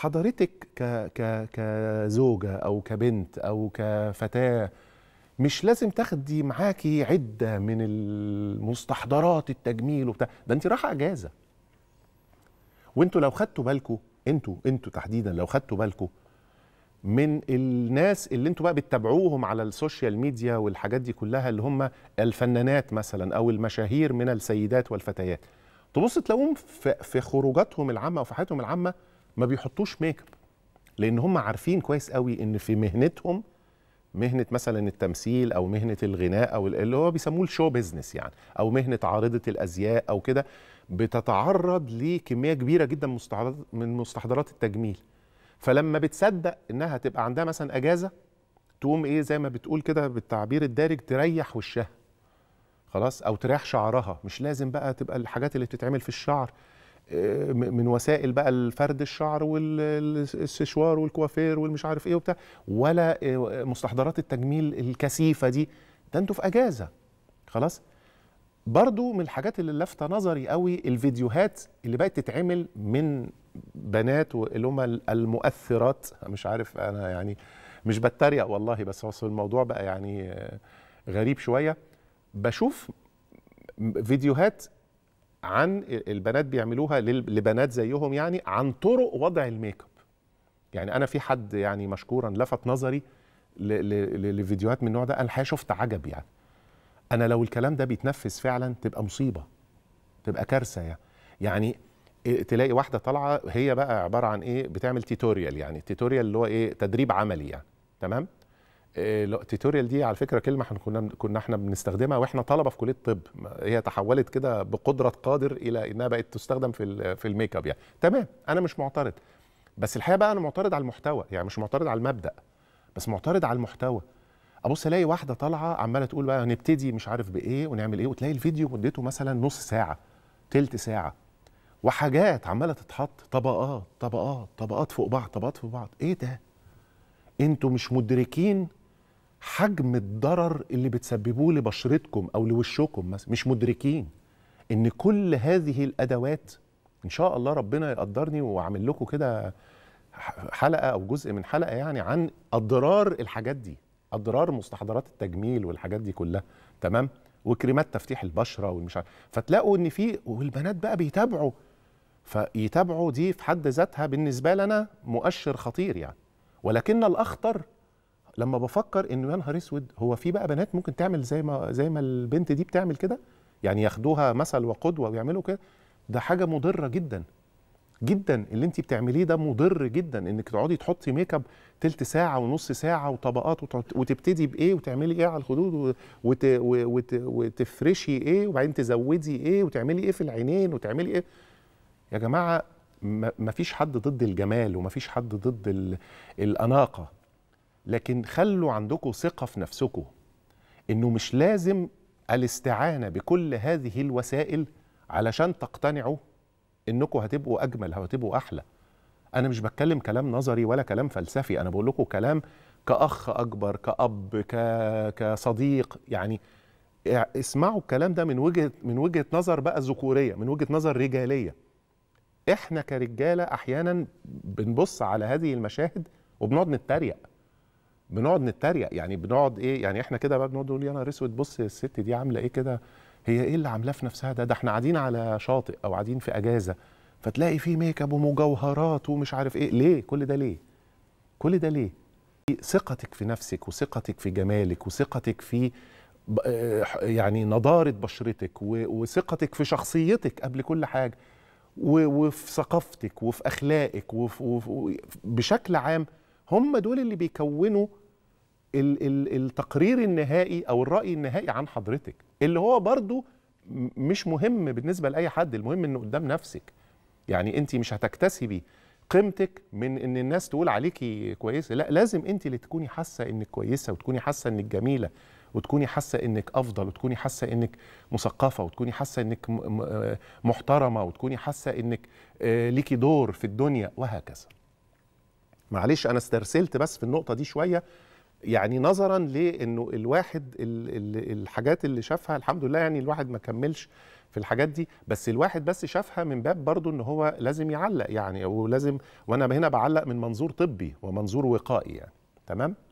حضرتك ك ك كزوجه او كبنت او كفتاه مش لازم تاخدي معاكي عده من المستحضرات التجميل وبتاع ده انت رايحه اجازه وانتوا لو خدتوا بالكم انتوا انتوا تحديدا لو خدتوا بالكم من الناس اللي انتوا بقى بتتابعوهم على السوشيال ميديا والحاجات دي كلها اللي هم الفنانات مثلا او المشاهير من السيدات والفتيات تبص تلاقوهم في خروجاتهم العامه وفي حياتهم العامه ما بيحطوش ميك اب لان هم عارفين كويس قوي ان في مهنتهم مهنه مثلا التمثيل او مهنه الغناء او اللي هو بيسموه الشو بيزنس يعني او مهنه عارضه الازياء او كده بتتعرض لكميه كبيره جدا مستحضرات من مستحضرات التجميل فلما بتصدق انها تبقى عندها مثلا اجازه تقوم ايه زي ما بتقول كده بالتعبير الدارج تريح وشها خلاص او تريح شعرها مش لازم بقى تبقى الحاجات اللي بتتعمل في الشعر من وسائل بقى الفرد الشعر والسشوار والكوافير والمش عارف ايه وبتاع ولا آه، مستحضرات التجميل الكثيفه دي ده انتوا في اجازه خلاص برضو من الحاجات اللي لافته نظري قوي الفيديوهات اللي بقت تتعمل من بنات اللي هم المؤثرات مش عارف انا يعني مش بتريق والله بس هو الموضوع بقى يعني آه، غريب شويه بشوف فيديوهات عن البنات بيعملوها لبنات زيهم يعني عن طرق وضع الميك اب يعني انا في حد يعني مشكورا لفت نظري لفيديوهات من النوع ده انا الحقيقه شفت عجب يعني انا لو الكلام ده بيتنفذ فعلا تبقى مصيبه تبقى كارثه يعني يعني إيه، تلاقي واحده طالعه هي بقى عباره عن ايه بتعمل تيتوريال يعني التيتوريال اللي هو ايه تدريب عملي يعني تمام التيتوريال دي على فكره كلمه احنا كنا كنا احنا بنستخدمها واحنا طلبه في كليه الطب هي تحولت كده بقدره قادر الى انها بقت تستخدم في في الميك اب يعني تمام انا مش معترض بس الحقيقه بقى انا معترض على المحتوى يعني مش معترض على المبدا بس معترض على المحتوى ابص الاقي واحده طالعه عماله تقول بقى هنبتدي مش عارف بايه ونعمل ايه وتلاقي الفيديو مدته مثلا نص ساعه تلت ساعه وحاجات عماله تتحط طبقات طبقات طبقات فوق بعض طبقات فوق بعض ايه ده انتوا مش مدركين حجم الضرر اللي بتسببوه لبشرتكم او لوشكم مثلا مش مدركين ان كل هذه الادوات ان شاء الله ربنا يقدرني واعمل لكم كده حلقه او جزء من حلقه يعني عن اضرار الحاجات دي اضرار مستحضرات التجميل والحاجات دي كلها تمام وكريمات تفتيح البشره والمش عارف فتلاقوا ان في والبنات بقى بيتابعوا فيتابعوا دي في حد ذاتها بالنسبه لنا مؤشر خطير يعني ولكن الاخطر لما بفكر انه يا نهار اسود هو في بقى بنات ممكن تعمل زي ما زي ما البنت دي بتعمل كده يعني ياخدوها مثل وقدوه ويعملوا كده ده حاجه مضره جدا جدا اللي انت بتعمليه ده مضر جدا انك تقعدي تحطي ميك اب تلت ساعه ونص ساعه وطبقات وتبتدي بايه وتعملي ايه على الخدود وت... وت... وتفرشي ايه وبعدين تزودي ايه وتعملي ايه في العينين وتعملي ايه يا جماعه ما فيش حد ضد الجمال وما فيش حد ضد الاناقه لكن خلوا عندكم ثقه في نفسكم انه مش لازم الاستعانه بكل هذه الوسائل علشان تقتنعوا انكم هتبقوا اجمل هتبقوا احلى انا مش بتكلم كلام نظري ولا كلام فلسفي انا بقول لكم كلام كاخ اكبر كاب كصديق يعني اسمعوا الكلام ده من وجهه من وجهه نظر بقى ذكوريه من وجهه نظر رجاليه احنا كرجاله احيانا بنبص على هذه المشاهد وبنقعد نتريق بنقعد نتريق يعني بنقعد ايه يعني احنا كده بقى بنقعد نقول يا نهار اسود بص الست دي عامله ايه كده هي ايه اللي عاملاه في نفسها ده ده احنا قاعدين على شاطئ او قاعدين في اجازه فتلاقي فيه ميك اب ومجوهرات ومش عارف ايه ليه كل ده ليه كل ده ليه ثقتك في نفسك وثقتك في جمالك وثقتك في يعني نضاره بشرتك وثقتك في شخصيتك قبل كل حاجه وفي ثقافتك وفي اخلاقك وفي بشكل عام هم دول اللي بيكونوا التقرير النهائي او الراي النهائي عن حضرتك اللي هو برضو مش مهم بالنسبه لاي حد المهم انه قدام نفسك يعني انت مش هتكتسبي قيمتك من ان الناس تقول عليكي كويسه لا لازم انت اللي تكوني حاسه انك كويسه وتكوني حاسه انك جميله وتكوني حاسه انك افضل وتكوني حاسه انك مثقفه وتكوني حاسه انك آه، محترمه وتكوني حاسه انك آه، ليكي دور في الدنيا وهكذا معلش انا استرسلت بس في النقطه دي شويه يعني نظرا لانه الواحد الحاجات اللي شافها الحمد لله يعني الواحد ما كملش في الحاجات دي بس الواحد بس شافها من باب برضه ان هو لازم يعلق يعني ولازم وانا هنا بعلق من منظور طبي ومنظور وقائي يعني تمام